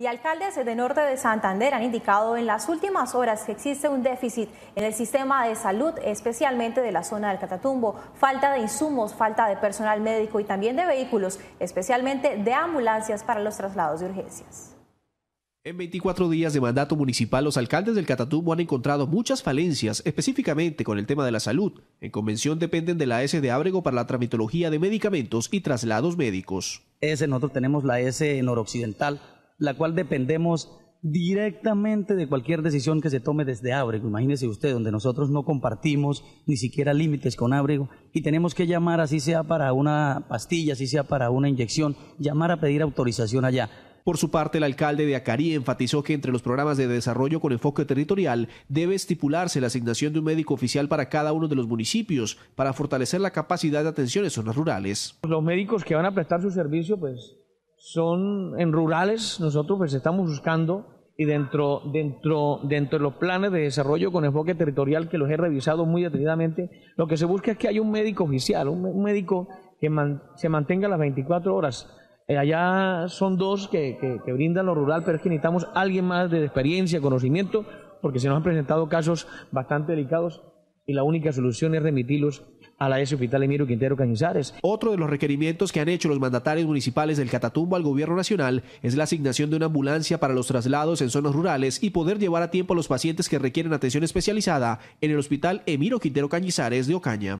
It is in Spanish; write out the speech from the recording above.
Y alcaldes de Norte de Santander han indicado en las últimas horas que existe un déficit en el sistema de salud, especialmente de la zona del Catatumbo, falta de insumos, falta de personal médico y también de vehículos, especialmente de ambulancias para los traslados de urgencias. En 24 días de mandato municipal, los alcaldes del Catatumbo han encontrado muchas falencias, específicamente con el tema de la salud. En convención dependen de la S de Ábrego para la tramitología de medicamentos y traslados médicos. S, nosotros tenemos la S noroccidental la cual dependemos directamente de cualquier decisión que se tome desde Ábrego. Imagínese usted, donde nosotros no compartimos ni siquiera límites con Ábrego y tenemos que llamar, así sea para una pastilla, así sea para una inyección, llamar a pedir autorización allá. Por su parte, el alcalde de Acarí enfatizó que entre los programas de desarrollo con enfoque territorial debe estipularse la asignación de un médico oficial para cada uno de los municipios para fortalecer la capacidad de atención en zonas rurales. Los médicos que van a prestar su servicio, pues son en rurales, nosotros pues estamos buscando y dentro, dentro, dentro de los planes de desarrollo con enfoque territorial que los he revisado muy detenidamente, lo que se busca es que haya un médico oficial, un, médico que se mantenga las 24 horas. Eh, allá son dos que, que, que, brindan lo rural, pero es que necesitamos alguien más de experiencia, conocimiento, porque se nos han presentado casos bastante delicados y la única solución es remitirlos a la S Hospital Emiro Quintero Cañizares. Otro de los requerimientos que han hecho los mandatarios municipales del Catatumbo al gobierno nacional es la asignación de una ambulancia para los traslados en zonas rurales y poder llevar a tiempo a los pacientes que requieren atención especializada en el Hospital Emiro Quintero Cañizares de Ocaña.